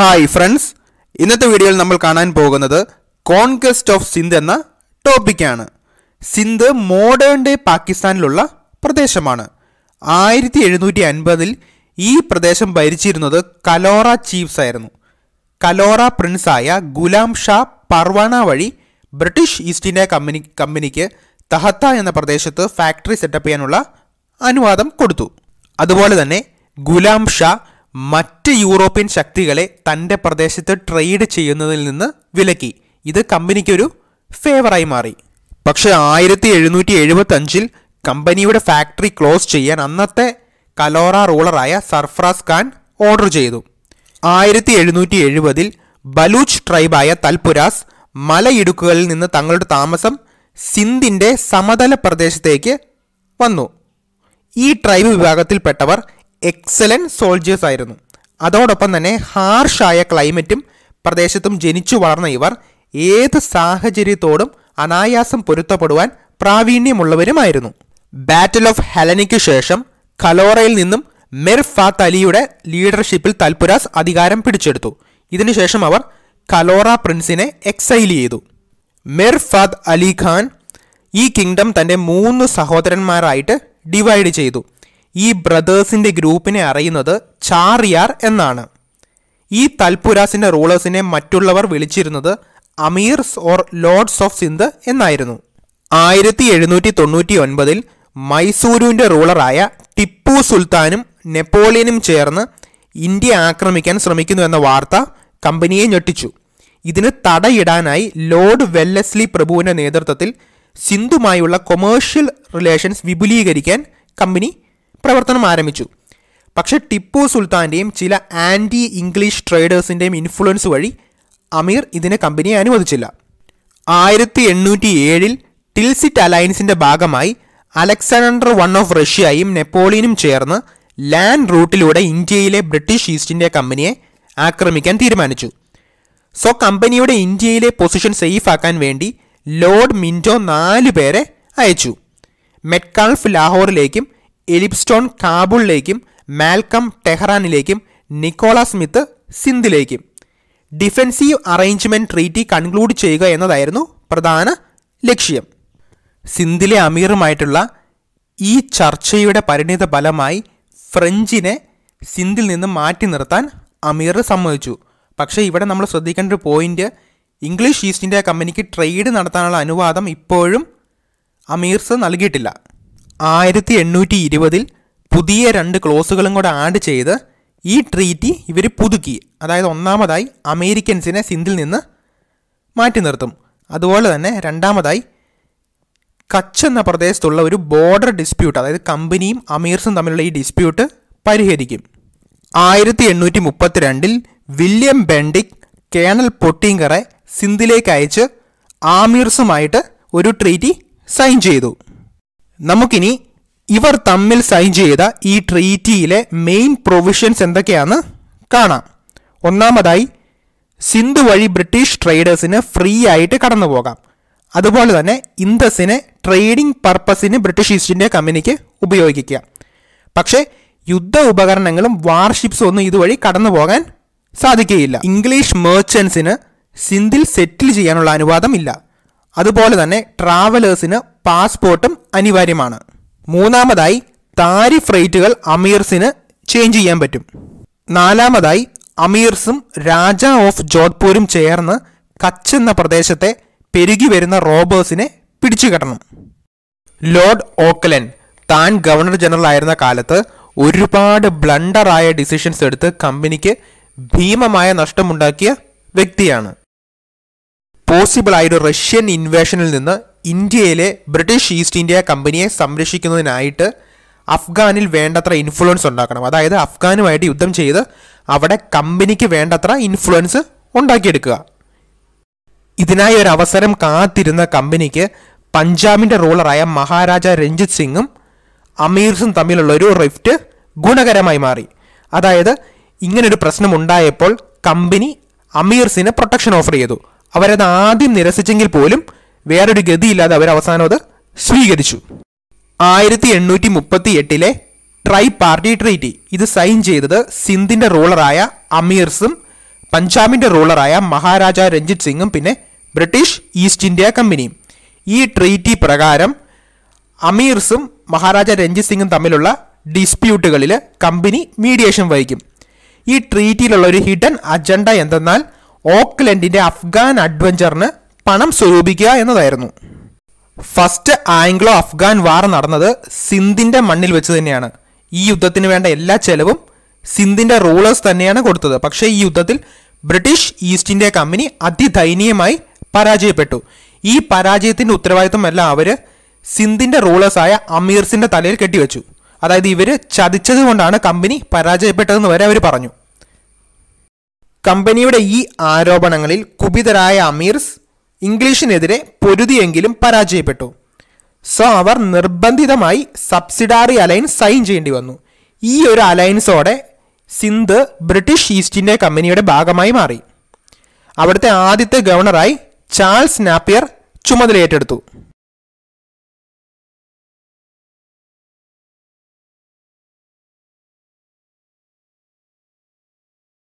hi friends ഇന്നത്തെ വീഡിയോയിൽ നമ്മൾ കാണാൻ പോകുന്നത് കോൺക്വസ്റ്റ് ഓഫ് സിന്ധ് എന്ന ടോപ്പിക്കാണ് സിന്ധ് മോഡേൺ ഡേ പാകിസ്ഥാനിലുള്ള പ്രദേശമാണ് ആയിരത്തി എഴുന്നൂറ്റി അൻപതിൽ ഈ പ്രദേശം ഭരിച്ചിരുന്നത് കലോറ ചീഫ്സ് ആയിരുന്നു കലോറ പ്രിൻസായ ഗുലാം ഷാ പർവാന വഴി ബ്രിട്ടീഷ് ഈസ്റ്റ് ഇന്ത്യ കമ്പനി കമ്പനിക്ക് തഹത്ത എന്ന പ്രദേശത്ത് ഫാക്ടറി സെറ്റപ്പ് ചെയ്യാനുള്ള അനുവാദം കൊടുത്തു അതുപോലെ തന്നെ ഗുലാം ഷാ മറ്റ് യൂറോപ്യൻ ശക്തികളെ തൻ്റെ പ്രദേശത്ത് ട്രേഡ് ചെയ്യുന്നതിൽ നിന്ന് വിലക്കി ഇത് കമ്പനിക്കൊരു ഫേവറായി മാറി പക്ഷേ ആയിരത്തി എഴുന്നൂറ്റി എഴുപത്തഞ്ചിൽ കമ്പനിയുടെ ഫാക്ടറി ക്ലോസ് ചെയ്യാൻ അന്നത്തെ കലോറ റൂളറായ സർഫ്രാസ് ഖാൻ ഓർഡർ ചെയ്തു ആയിരത്തി എഴുന്നൂറ്റി എഴുപതിൽ ബലൂച്ച് ട്രൈബായ തൽപുരാസ് മലയിടുക്കുകളിൽ നിന്ന് തങ്ങളുടെ താമസം സിന്ധിൻ്റെ സമതല പ്രദേശത്തേക്ക് വന്നു ഈ ട്രൈബ് വിഭാഗത്തിൽപ്പെട്ടവർ എക്സലൻറ്റ് സോൾജേഴ്സ് ആയിരുന്നു അതോടൊപ്പം തന്നെ ഹാർഷായ ക്ലൈമറ്റും പ്രദേശത്തും ജനിച്ചു വളർന്ന ഇവർ ഏത് സാഹചര്യത്തോടും അനായാസം പൊരുത്തപ്പെടുവാൻ പ്രാവീണ്യമുള്ളവരുമായിരുന്നു ബാറ്റിൽ ഓഫ് ഹെലനിക്ക് ശേഷം കലോറയിൽ നിന്നും മിർ ഫാത്ത് അലിയുടെ ലീഡർഷിപ്പിൽ തൽപുരാസ് അധികാരം പിടിച്ചെടുത്തു ഇതിനുശേഷം അവർ കലോറ പ്രിൻസിനെ എക്സൈൽ ചെയ്തു മിർ ഫാത്ത് അലി ഖാൻ ഈ കിങ്ഡം തൻ്റെ മൂന്ന് സഹോദരന്മാരായിട്ട് ഡിവൈഡ് ചെയ്തു ഈ ബ്രദേഴ്സിന്റെ ഗ്രൂപ്പിനെ അറിയുന്നത് ചാറിയാർ എന്നാണ് ഈ തൽപുരാസിന്റെ റൂളേഴ്സിനെ മറ്റുള്ളവർ വിളിച്ചിരുന്നത് amirs or lords of Sindh എന്നായിരുന്നു ആയിരത്തി എഴുന്നൂറ്റി തൊണ്ണൂറ്റി ഒൻപതിൽ മൈസൂരുവിന്റെ റൂളറായ ടിപ്പു സുൽത്താനും നെപ്പോളിയനും ചേർന്ന് ഇന്ത്യ ആക്രമിക്കാൻ ശ്രമിക്കുന്നു എന്ന വാർത്ത കമ്പനിയെ ഞെട്ടിച്ചു ഇതിന് തടയിടാനായി ലോർഡ് വെല്ലസ്ലി പ്രഭുവിന്റെ നേതൃത്വത്തിൽ സിന്ധുമായുള്ള കൊമേഴ്ഷ്യൽ റിലേഷൻസ് വിപുലീകരിക്കാൻ കമ്പനി പ്രവർത്തനം ആരംഭിച്ചു പക്ഷേ ടിപ്പു സുൽത്താൻ്റെയും ചില ആൻറ്റി ഇംഗ്ലീഷ് ട്രേഡേഴ്സിൻ്റെയും ഇൻഫ്ലുവൻസ് വഴി അമീർ ഇതിന് കമ്പനിയെ അനുവദിച്ചില്ല ആയിരത്തി എണ്ണൂറ്റി ഏഴിൽ ടിൽസിറ്റ് അലയൻസിൻ്റെ ഭാഗമായി അലക്സാണ്ടർ വൺ ഓഫ് റഷ്യയും നെപ്പോളിയനും ചേർന്ന് ലാൻഡ് റൂട്ടിലൂടെ ഇന്ത്യയിലെ ബ്രിട്ടീഷ് ഈസ്റ്റ് ഇന്ത്യ കമ്പനിയെ ആക്രമിക്കാൻ തീരുമാനിച്ചു സോ കമ്പനിയുടെ ഇന്ത്യയിലെ പൊസിഷൻ സേഫാക്കാൻ വേണ്ടി ലോർഡ് മിൻറ്റോ നാല് പേരെ അയച്ചു മെറ്റ്കാൾഫ് ലാഹോറിലേക്കും എലിപ്സ്റ്റോൺ കാബൂളിലേക്കും മാൽക്കം ടെഹ്റാനിലേക്കും നിക്കോള സ്മിത്ത് സിന്ധിലേക്കും ഡിഫെൻസീവ് അറേഞ്ച്മെൻറ്റ് ട്രീറ്റി കൺക്ലൂഡ് ചെയ്യുക എന്നതായിരുന്നു പ്രധാന ലക്ഷ്യം സിന്ധിലെ അമീറുമായിട്ടുള്ള ഈ ചർച്ചയുടെ പരിണിത ഫലമായി ഫ്രഞ്ചിനെ സിന്ധിൽ നിന്ന് മാറ്റി നിർത്താൻ അമീർ സമ്മതിച്ചു പക്ഷേ ഇവിടെ നമ്മൾ ശ്രദ്ധിക്കേണ്ട ഒരു പോയിൻ്റ് ഇംഗ്ലീഷ് ഈസ്റ്റ് ഇന്ത്യ കമ്പനിക്ക് ട്രേഡ് നടത്താനുള്ള അനുവാദം ഇപ്പോഴും അമീർസ് നൽകിയിട്ടില്ല ആയിരത്തി എണ്ണൂറ്റി ഇരുപതിൽ പുതിയ രണ്ട് ക്ലോസുകളും കൂടെ ആഡ് ചെയ്ത് ഈ ട്രീറ്റി ഇവർ പുതുക്കി അതായത് ഒന്നാമതായി അമേരിക്കൻസിനെ സിന്ധിൽ നിന്ന് മാറ്റി നിർത്തും അതുപോലെ തന്നെ രണ്ടാമതായി കച്ച് എന്ന പ്രദേശത്തുള്ള ഒരു ബോർഡർ ഡിസ്പ്യൂട്ട് അതായത് കമ്പനിയും അമീർസും തമ്മിലുള്ള ഈ ഡിസ്പ്യൂട്ട് പരിഹരിക്കും ആയിരത്തി എണ്ണൂറ്റി മുപ്പത്തിരണ്ടിൽ വില്യം ബെൻഡിക് കേണൽ പൊട്ടിങ്കറെ സിന്ധിലേക്ക് അയച്ച് ആമീർസുമായിട്ട് ഒരു ട്രീറ്റി സൈൻ ചെയ്തു നമുക്കിനി ഇവർ തമ്മിൽ സൈൻ ചെയ്ത ഈ ട്രീറ്റിയിലെ മെയിൻ പ്രൊവിഷൻസ് എന്തൊക്കെയാണെന്ന് കാണാം ഒന്നാമതായി സിന്ധു വഴി ബ്രിട്ടീഷ് ട്രേഡേഴ്സിന് ഫ്രീ ആയിട്ട് കടന്നു പോകാം അതുപോലെ തന്നെ ഇന്തസിനെ ട്രേഡിംഗ് പർപ്പസിന് ബ്രിട്ടീഷ് ഈസ്റ്റ് ഇന്ത്യ കമ്പനിക്ക് ഉപയോഗിക്കുക പക്ഷേ യുദ്ധ ഉപകരണങ്ങളും വാർഷിപ്സും ഒന്നും ഇതുവഴി കടന്നു പോകാൻ സാധിക്കുകയില്ല ഇംഗ്ലീഷ് മെർച്ചൻസിന് സിന്ധിൽ സെറ്റിൽ ചെയ്യാനുള്ള ഇല്ല അതുപോലെ തന്നെ ട്രാവലേഴ്സിന് പാസ്പോർട്ടും അനിവാര്യമാണ് മൂന്നാമതായി താരിഫ് റേറ്റുകൾ അമീർസിന് ചേഞ്ച് ചെയ്യാൻ പറ്റും നാലാമതായി അമീർസും രാജ ഓഫ് ജോധ്പൂരും ചേർന്ന് കച്ച് എന്ന പ്രദേശത്തെ പെരുകി വരുന്ന റോബേഴ്സിനെ പിടിച്ചുകെട്ടണം ലോർഡ് ഓക്ലൻ താൻ ഗവർണർ ജനറൽ ആയിരുന്ന കാലത്ത് ഒരുപാട് ബ്ലണ്ടറായ ഡിസിഷൻസ് എടുത്ത് കമ്പനിക്ക് ഭീമമായ നഷ്ടമുണ്ടാക്കിയ വ്യക്തിയാണ് പോസിബിളായ ഒരു റഷ്യൻ ഇൻവേഷനിൽ നിന്ന് ഇന്ത്യയിലെ ബ്രിട്ടീഷ് ഈസ്റ്റ് ഇന്ത്യ കമ്പനിയെ സംരക്ഷിക്കുന്നതിനായിട്ട് അഫ്ഗാനിൽ വേണ്ടത്ര ഇൻഫ്ലുവൻസ് ഉണ്ടാക്കണം അതായത് അഫ്ഗാനുമായിട്ട് യുദ്ധം ചെയ്ത് അവിടെ കമ്പനിക്ക് വേണ്ടത്ര ഇൻഫ്ലുവൻസ് ഉണ്ടാക്കിയെടുക്കുക ഇതിനായി ഒരു അവസരം കാത്തിരുന്ന കമ്പനിക്ക് പഞ്ചാബിൻ്റെ റൂളറായ മഹാരാജ രഞ്ജിത് സിംഗും അമീർസും തമ്മിലുള്ള ഒരു റിഫ്റ്റ് ഗുണകരമായി മാറി അതായത് ഇങ്ങനൊരു പ്രശ്നം ഉണ്ടായപ്പോൾ കമ്പനി അമീർസിന് പ്രൊട്ടക്ഷൻ ഓഫർ ചെയ്തു അവരത് ആദ്യം നിരസിച്ചെങ്കിൽ പോലും വേറൊരു ഗതിയില്ലാതെ അവർ അവസാനം അത് സ്വീകരിച്ചു ആയിരത്തി എണ്ണൂറ്റി മുപ്പത്തി എട്ടിലെ ട്രൈ പാർട്ടി ട്രീറ്റി ഇത് സൈൻ ചെയ്തത് സിന്ധിന്റെ റൂളറായ അമീർസും പഞ്ചാബിന്റെ റൂളറായ മഹാരാജ രഞ്ജിത് സിംഗും പിന്നെ ബ്രിട്ടീഷ് ഈസ്റ്റ് ഇന്ത്യ കമ്പനിയും ഈ ട്രീറ്റി പ്രകാരം അമീർസും മഹാരാജ രഞ്ജിത് സിംഗും തമ്മിലുള്ള ഡിസ്പ്യൂട്ടുകളിൽ കമ്പനി മീഡിയേഷൻ വഹിക്കും ഈ ട്രീറ്റിയിലുള്ള ഒരു ഹിഡൻ അജണ്ട എന്തെന്നാൽ ഓക്ലൻഡിന്റെ അഫ്ഗാൻ അഡ്വഞ്ചറിന് പണം സ്വരൂപിക്കുക എന്നതായിരുന്നു ഫസ്റ്റ് ആംഗ്ലോ അഫ്ഗാൻ വാർ നടന്നത് സിന്ധിന്റെ മണ്ണിൽ വെച്ച് തന്നെയാണ് ഈ യുദ്ധത്തിന് വേണ്ട എല്ലാ ചെലവും സിന്ധിന്റെ റൂളേഴ്സ് തന്നെയാണ് കൊടുത്തത് പക്ഷേ ഈ യുദ്ധത്തിൽ ബ്രിട്ടീഷ് ഈസ്റ്റ് ഇന്ത്യ കമ്പനി അതിദയനീയമായി പരാജയപ്പെട്ടു ഈ പരാജയത്തിന്റെ ഉത്തരവാദിത്വം എല്ലാം അവര് സിന്ധിന്റെ റൂളേഴ്സായ അമീർസിന്റെ തലയിൽ കെട്ടിവെച്ചു അതായത് ഇവര് ചതിച്ചത് കൊണ്ടാണ് കമ്പനി പരാജയപ്പെട്ടതെന്ന് വരെ അവർ പറഞ്ഞു കമ്പനിയുടെ ഈ ആരോപണങ്ങളിൽ കുപിതരായ അമീർസ് ഇംഗ്ലീഷിനെതിരെ പൊരുതിയെങ്കിലും പരാജയപ്പെട്ടു സോ അവർ നിർബന്ധിതമായി സബ്സിഡാറി അലയൻസ് സൈൻ ചെയ്യേണ്ടി വന്നു ഈ ഒരു അലയൻസോടെ സിന്ധ് ബ്രിട്ടീഷ് ഈസ്റ്റ് ഇന്ത്യ കമ്പനിയുടെ ഭാഗമായി മാറി അവിടുത്തെ ആദ്യത്തെ ഗവർണറായി ചാൾസ് നാപ്പിയർ ചുമതലയേറ്റെടുത്തു